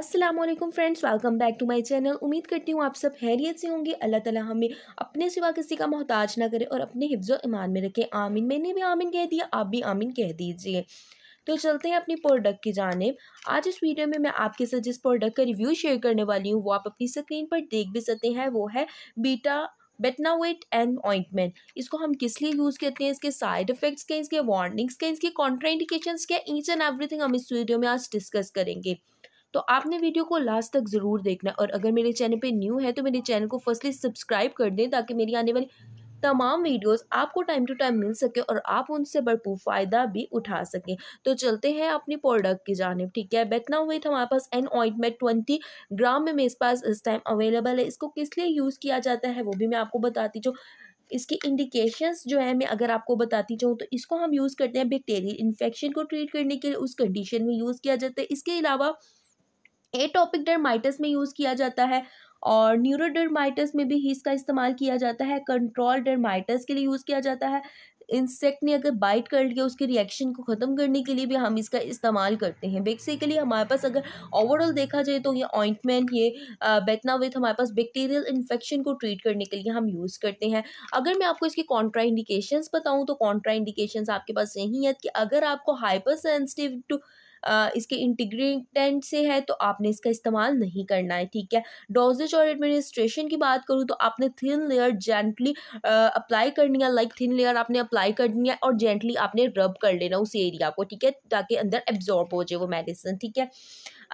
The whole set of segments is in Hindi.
अस्सलाम वालेकुम friends welcome back to my channel उम्मीद करती हूँ आप सब हैरियत से होंगे अल्लाह ताला हमें अपने सिवा किसी का मोहताज ना करे और अपने हिफ्ज़ ईमान में रखें आमीन मैंने भी आमीन कह दिया आप भी आमीन कह दीजिए तो चलते हैं अपनी प्रोडक्ट की जानब आज इस वीडियो में मैं आपके साथ जिस प्रोडक्ट का रिव्यू शेयर करने वाली हूँ वो आप अपनी स्क्रीन पर देख भी सकते हैं वो है बीटा बेटनावेट एंड ऑइंटमेंट इसको हम किस लिए यूज़ करते हैं इसके साइड इफ़ेक्ट्स के इसके वार्निंग्स के इसके कॉन्ट्राइंडिकेशंस के ईच एंड एवरीथिंग हम इस वीडियो में आज डिस्कस करेंगे तो आपने वीडियो को लास्ट तक ज़रूर देखना और अगर मेरे चैनल पे न्यू है तो मेरे चैनल को फर्स्टली सब्सक्राइब कर दें ताकि मेरी आने वाली तमाम वीडियोस आपको टाइम टू टाइम मिल सके और आप उनसे भरपूर फ़ायदा भी उठा सकें तो चलते हैं अपनी प्रोडक्ट की जानब ठीक है बेतना था हमारे पास एन ऑइंटमेंट ट्वेंटी ग्राम में मेरे पास इस टाइम अवेलेबल है इसको किस लिए यूज़ किया जाता है वो भी मैं आपको बताती हूँ इसकी इंडिकेशंस जो है मैं अगर आपको बताती चाहूँ तो इसको हम यूज़ करते हैं बैक्टेरियल इन्फेक्शन को ट्रीट करने के लिए उस कंडीशन में यूज़ किया जाता है इसके अलावा एटॉपिक डरमाइटस में यूज़ किया जाता है और न्यूरोडर्माइटस में भी इसका इस्तेमाल किया जाता है कंट्रोल डरमाइटस के लिए यूज़ किया जाता है इंसेक्ट ने अगर बाइट कर लिया उसके रिएक्शन को ख़त्म करने के लिए भी हम इसका इस्तेमाल करते हैं बेसिकली हमारे पास अगर ओवरऑल देखा जाए तो ये ऑइंटमेंट ये बेतनाविथ हमारे पास बैक्टीरियल इन्फेक्शन को ट्रीट करने के लिए हम यूज़ करते हैं अगर मैं आपको इसके कॉन्ट्राइंडिकेशंस बताऊँ तो कॉन्ट्राइंडिकेशंस आपके पास यही है कि अगर आपको हाइपर सेंसिटिव टू इसके इंटीग्रेटेंट से है तो आपने इसका इस्तेमाल नहीं करना है ठीक है डोजेज और एडमिनिस्ट्रेशन की बात करूँ तो आपने थिन लेयर जेंटली अप्लाई करनी है लाइक थिन लेयर आपने अप्लाई करनी है और जेंटली आपने रब कर लेना उस एरिया को ठीक है ताकि अंदर एब्जॉर्ब हो जाए वो मेडिसिन ठीक है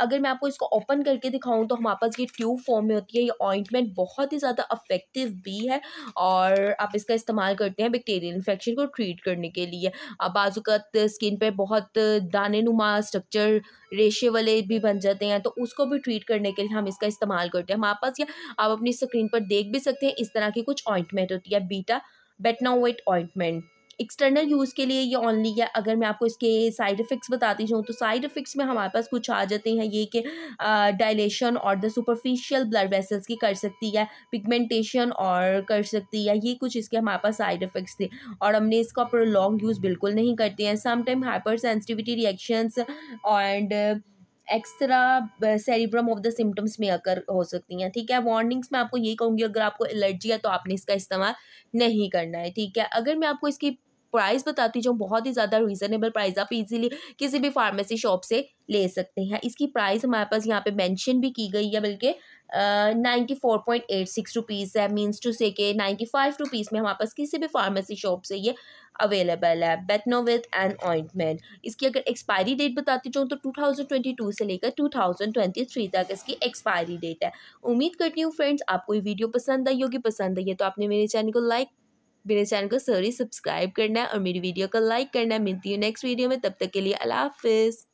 अगर मैं आपको इसको ओपन करके दिखाऊं तो हमारे पास ये ट्यूब फॉर्म में होती है ये ऑइंटमेंट बहुत ही ज़्यादा अफेक्टिव भी है और आप इसका इस्तेमाल करते हैं बैक्टीरियल इन्फेक्शन को ट्रीट करने के लिए अब बाजूकत स्किन पर बहुत दाने नुमा स्ट्रक्चर रेशे वाले भी बन जाते हैं तो उसको भी ट्रीट करने के लिए हम इसका इस्तेमाल करते हैं हमारे पास या आप अपनी स्क्रीन पर देख भी सकते हैं इस तरह की कुछ ऑइंटमेंट होती है बीटा बेटनावेट ऑइंटमेंट एक्सटर्नल यूज़ के लिए ये ऑनली है अगर मैं आपको इसके साइड इफ़ेक्ट्स बताती जाऊँ तो साइड इफ़ेक्ट्स में हमारे पास कुछ आ जाते हैं ये कि डायलेशन और द सुपरफिशियल ब्लड वेसल्स की कर सकती है पिगमेंटेशन और कर सकती है ये कुछ इसके हमारे पास साइड इफ़ेक्ट्स थे और हमने इसका प्रोलॉन्ग यूज़ बिल्कुल नहीं करते हैं sometime hyper sensitivity reactions and exacerbation of the symptoms में अकर हो सकती हैं ठीक है वार्निंग्स मैं आपको ये कहूँगी अगर आपको एलर्जी है तो आपने इसका इस्तेमाल नहीं करना है ठीक है अगर मैं आपको इसकी प्राइस बताती जो बहुत ही ज़्यादा रीज़नेबल प्राइस आप इजीली किसी भी फार्मेसी शॉप से ले सकते हैं इसकी प्राइस हमारे पास यहाँ पे मेंशन भी की गई है बल्कि ninety four point eight six rupees है मीन्स टू से के नाइन्टी फाइव रुपीज़ में हमारे पास किसी भी फार्मेसी शॉप से ये अवेलेबल है बेटनोविथ एंड ऑइंटमेंट इसकी अगर एक्सपायरी डेट बताती जाऊँ तो टू थाउजेंड ट्वेंटी टू से लेकर टू थाउजेंड ट्वेंटी थ्री तक इसकी एक्सपायरी डेट है उम्मीद करती हूँ फ्रेंड्स आपको ये वीडियो पसंद आई होगी पसंद आई है तो आपने मेरे चैनल को लाइक मेरे चैनल को सॉरी सब्सक्राइब करना है और मेरी वीडियो को लाइक करना मिलती हूँ नेक्स्ट वीडियो में तब तक के लिए अला हाफिज़